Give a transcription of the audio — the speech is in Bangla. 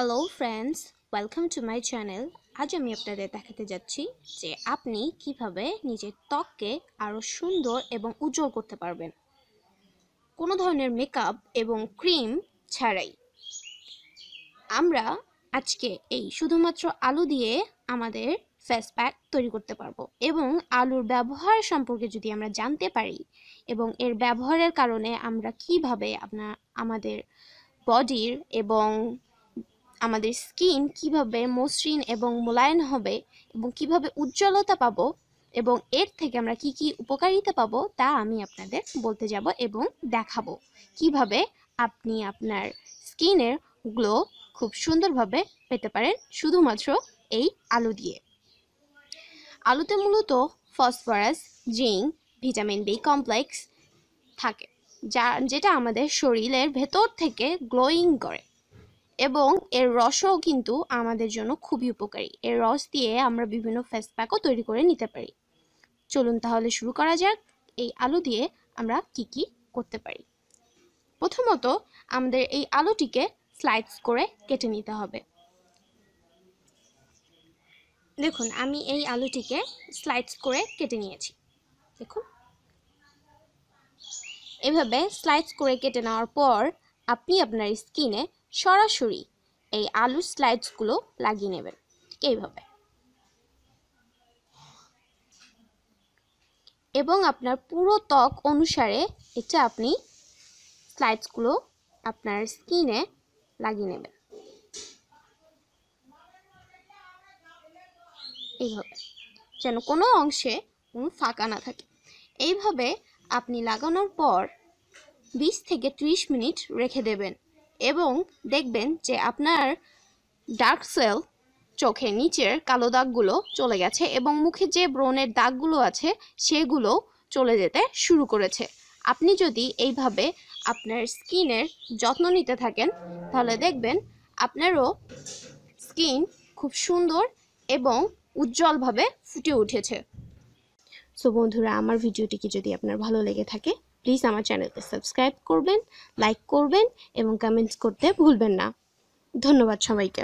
hello friends welcome to my channel আজ আমি আপনাদের দেখাতে যাচ্ছি যে আপনি কিভাবে নিজের ত্বককে আরও সুন্দর এবং উজ্জ্বল করতে পারবেন কোনো ধরনের মেকআপ এবং ক্রিম ছাড়াই আমরা আজকে এই শুধুমাত্র আলু দিয়ে আমাদের ফেস প্যাক তৈরি করতে পারবো এবং আলুর ব্যবহার সম্পর্কে যদি আমরা জানতে পারি এবং এর ব্যবহারের কারণে আমরা কিভাবে আপনার আমাদের বডির এবং আমাদের স্কিন কিভাবে মসৃণ এবং মোলায়েম হবে এবং কিভাবে উজ্জ্বলতা পাবো এবং এর থেকে আমরা কি কি উপকারিতা পাবো তা আমি আপনাদের বলতে যাব এবং দেখাবো কিভাবে আপনি আপনার স্কিনের গ্লো খুব সুন্দরভাবে পেতে পারেন শুধুমাত্র এই আলু দিয়ে আলুতে মূলত phosphorus zinc vitamin B complex থাকে যা যেটা আমাদের শরীরের ভেতর থেকে গ্লোয়িং করে এবং এর রসও কিন্তু আমাদের জন্য খুবই উপকারী এর রস দিয়ে আমরা বিভিন্ন ফেস প্যাকও তৈরি করে নিতে পারি চলুন তাহলে শুরু করা যাক এই আলু দিয়ে আমরা কি কি করতে পারি প্রথমত আমাদের এই আলুটিকে স্লাইডস করে কেটে নিতে হবে দেখুন আমি এই আলুটিকে স্লাইডস করে কেটে নিয়েছি দেখুন এভাবে স্লাইডস করে কেটে নেওয়ার পর আপনি আপনার স্কিনে সরাসরি এই আলুর স্লাইডসগুলো লাগিয়ে নেবেন এইভাবে এবং আপনার পুরো ত্বক অনুসারে এটা আপনি স্লাইডসগুলো আপনার স্কিনে লাগিয়ে নেবেন এইভাবে যেন কোনো অংশে কোনো ফাঁকা না থাকে এইভাবে আপনি লাগানোর পর বিশ থেকে ত্রিশ মিনিট রেখে দেবেন এবং দেখবেন যে আপনার ডার্ক সেল চোখের নিচের কালো দাগগুলো চলে গেছে এবং মুখে যে ব্রণের দাগগুলো আছে সেগুলো চলে যেতে শুরু করেছে আপনি যদি এইভাবে আপনার স্কিনের যত্ন নিতে থাকেন তাহলে দেখবেন আপনারও স্কিন খুব সুন্দর এবং উজ্জ্বলভাবে ফুটে উঠেছে সো বন্ধুরা আমার ভিডিওটিকে যদি আপনার ভালো লেগে থাকে প্লিজ আমার চ্যানেলকে সাবস্ক্রাইব করবেন লাইক করবেন এবং কমেন্টস করতে ভুলবেন না ধন্যবাদ সবাইকে